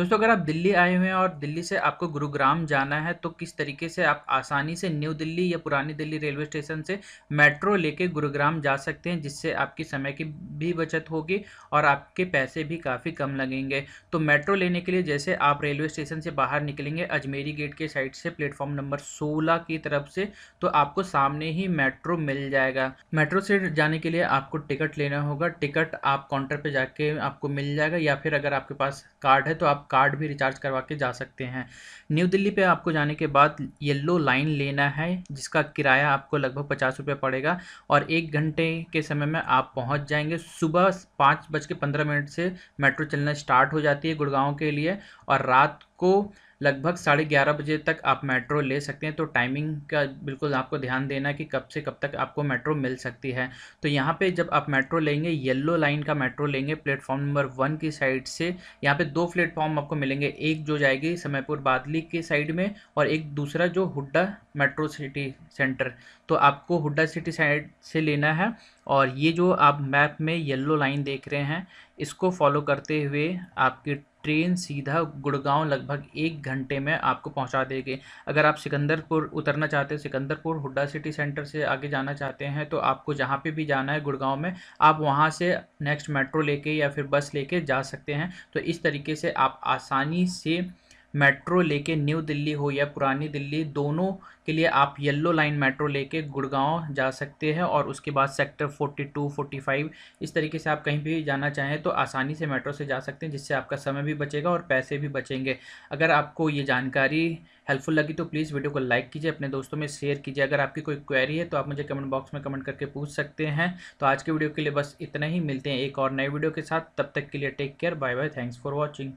दोस्तों अगर आप दिल्ली आए हुए हैं और दिल्ली से आपको गुरुग्राम जाना है तो किस तरीके से आप आसानी से न्यू दिल्ली या पुरानी दिल्ली रेलवे स्टेशन से मेट्रो लेके गुरुग्राम जा सकते हैं जिससे आपकी समय की भी बचत होगी और आपके पैसे भी काफ़ी कम लगेंगे तो मेट्रो लेने के लिए जैसे आप रेलवे स्टेशन से बाहर निकलेंगे अजमेरी गेट के साइड से प्लेटफॉर्म नंबर सोलह की तरफ से तो आपको सामने ही मेट्रो मिल जाएगा मेट्रो से जाने के लिए आपको टिकट लेना होगा टिकट आप काउंटर पर जाके आपको मिल जाएगा या फिर अगर आपके पास कार्ड है तो आप कार्ड भी रिचार्ज करवा के जा सकते हैं न्यू दिल्ली पे आपको जाने के बाद येल्लो लाइन लेना है जिसका किराया आपको लगभग पचास रुपये पड़ेगा और एक घंटे के समय में आप पहुँच जाएंगे सुबह पाँच बज के पंद्रह मिनट से मेट्रो चलना स्टार्ट हो जाती है गुड़गांव के लिए और रात को लगभग साढ़े ग्यारह बजे तक आप मेट्रो ले सकते हैं तो टाइमिंग का बिल्कुल आपको ध्यान देना कि कब से कब तक आपको मेट्रो मिल सकती है तो यहाँ पे जब आप मेट्रो लेंगे येलो लाइन का मेट्रो लेंगे प्लेटफॉर्म नंबर वन की साइड से यहाँ पे दो प्लेटफॉर्म आपको मिलेंगे एक जो जाएगी समयपुर बादली के साइड में और एक दूसरा जो हुड्डा मेट्रो सिटी सेंटर तो आपको हुड्डा सिटी साइड से लेना है और ये जो आप मैप में येल्लो लाइन देख रहे हैं इसको फॉलो करते हुए आपकी ट्रेन सीधा गुड़गांव लगभग एक घंटे में आपको पहुंचा देगी अगर आप सिकंदरपुर उतरना चाहते हैं सिकंदरपुर हुड्डा सिटी सेंटर से आगे जाना चाहते हैं तो आपको जहाँ पे भी जाना है गुड़गांव में आप वहाँ से नेक्स्ट मेट्रो लेके या फिर बस लेके जा सकते हैं तो इस तरीके से आप आसानी से मेट्रो लेके न्यू दिल्ली हो या पुरानी दिल्ली दोनों के लिए आप येलो लाइन मेट्रो लेके गुड़गांव जा सकते हैं और उसके बाद सेक्टर 42, 45 इस तरीके से आप कहीं भी जाना चाहें तो आसानी से मेट्रो से जा सकते हैं जिससे आपका समय भी बचेगा और पैसे भी बचेंगे अगर आपको ये जानकारी हेल्पफुल लगी तो प्लीज़ वीडियो को लाइक कीजिए अपने दोस्तों में शेयर कीजिए अगर आपकी कोई क्वेरी है तो आप मुझे कमेंट बॉक्स में कमेंट करके पूछ सकते हैं तो आज के वीडियो के लिए बस इतना ही मिलते हैं एक और नए वीडियो के साथ तब तक के लिए take care bye bye thanks for watching